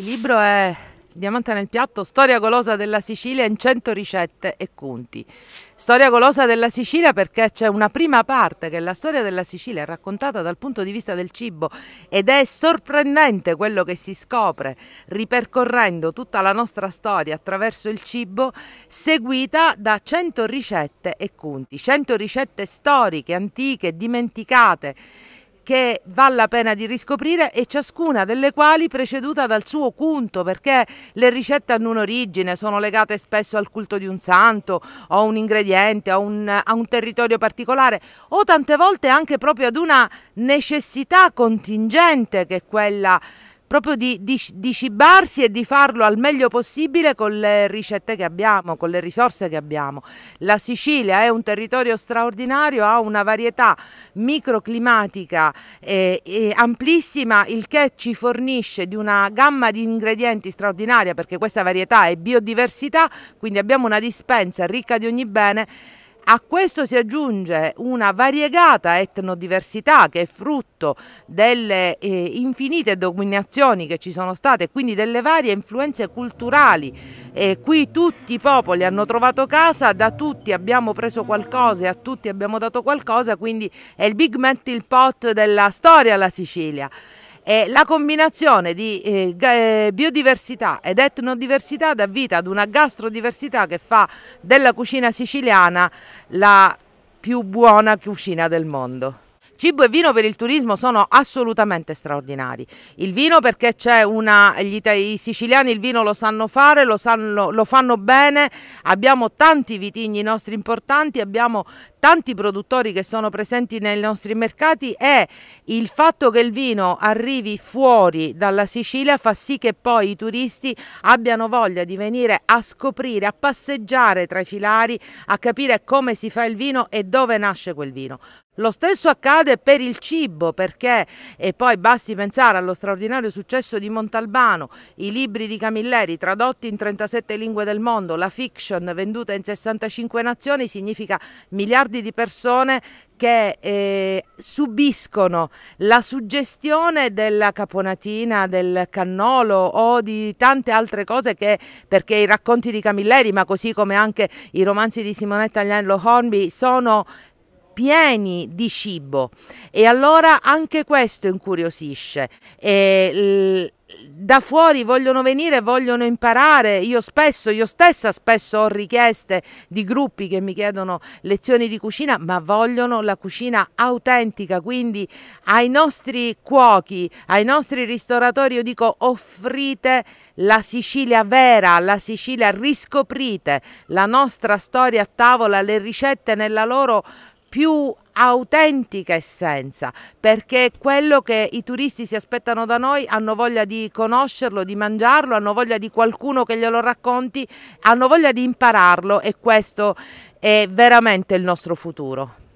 Il libro è Diamante nel piatto, storia golosa della Sicilia in 100 ricette e conti. Storia golosa della Sicilia perché c'è una prima parte che è la storia della Sicilia raccontata dal punto di vista del cibo ed è sorprendente quello che si scopre ripercorrendo tutta la nostra storia attraverso il cibo seguita da 100 ricette e conti, 100 ricette storiche, antiche, dimenticate che vale la pena di riscoprire e ciascuna delle quali preceduta dal suo culto perché le ricette hanno un'origine, sono legate spesso al culto di un santo o a un ingrediente, a un, a un territorio particolare o tante volte anche proprio ad una necessità contingente che è quella proprio di, di, di, cibarsi e di farlo al meglio possibile con le ricette che abbiamo, con le risorse che abbiamo. La Sicilia è un territorio straordinario, ha una varietà microclimatica eh, eh, amplissima, il che ci fornisce di una gamma di ingredienti straordinaria perché questa varietà è biodiversità, quindi abbiamo una dispensa ricca di ogni bene a questo si aggiunge una variegata etnodiversità che è frutto delle eh, infinite dominazioni che ci sono state e quindi delle varie influenze culturali. E qui tutti i popoli hanno trovato casa, da tutti abbiamo preso qualcosa e a tutti abbiamo dato qualcosa, quindi è il big mental pot della storia la Sicilia. E la combinazione di eh, eh, biodiversità ed etnodiversità dà vita ad una gastrodiversità che fa della cucina siciliana la più buona cucina del mondo. Cibo e vino per il turismo sono assolutamente straordinari. Il vino perché c'è una, gli, i siciliani il vino lo sanno fare, lo, sanno, lo fanno bene, abbiamo tanti vitigni nostri importanti, abbiamo tanti produttori che sono presenti nei nostri mercati e il fatto che il vino arrivi fuori dalla Sicilia fa sì che poi i turisti abbiano voglia di venire a scoprire, a passeggiare tra i filari, a capire come si fa il vino e dove nasce quel vino. Lo stesso accade code per il cibo perché e poi basti pensare allo straordinario successo di Montalbano, i libri di Camilleri tradotti in 37 lingue del mondo, la fiction venduta in 65 nazioni significa miliardi di persone che eh, subiscono la suggestione della caponatina, del cannolo o di tante altre cose che, perché i racconti di Camilleri, ma così come anche i romanzi di Simonetta Agnello Hornby, sono pieni di cibo e allora anche questo incuriosisce. E, da fuori vogliono venire, vogliono imparare. Io spesso, io stessa spesso ho richieste di gruppi che mi chiedono lezioni di cucina, ma vogliono la cucina autentica. Quindi ai nostri cuochi, ai nostri ristoratori, io dico offrite la Sicilia vera, la Sicilia riscoprite, la nostra storia a tavola, le ricette nella loro più autentica essenza, perché quello che i turisti si aspettano da noi hanno voglia di conoscerlo, di mangiarlo, hanno voglia di qualcuno che glielo racconti, hanno voglia di impararlo e questo è veramente il nostro futuro.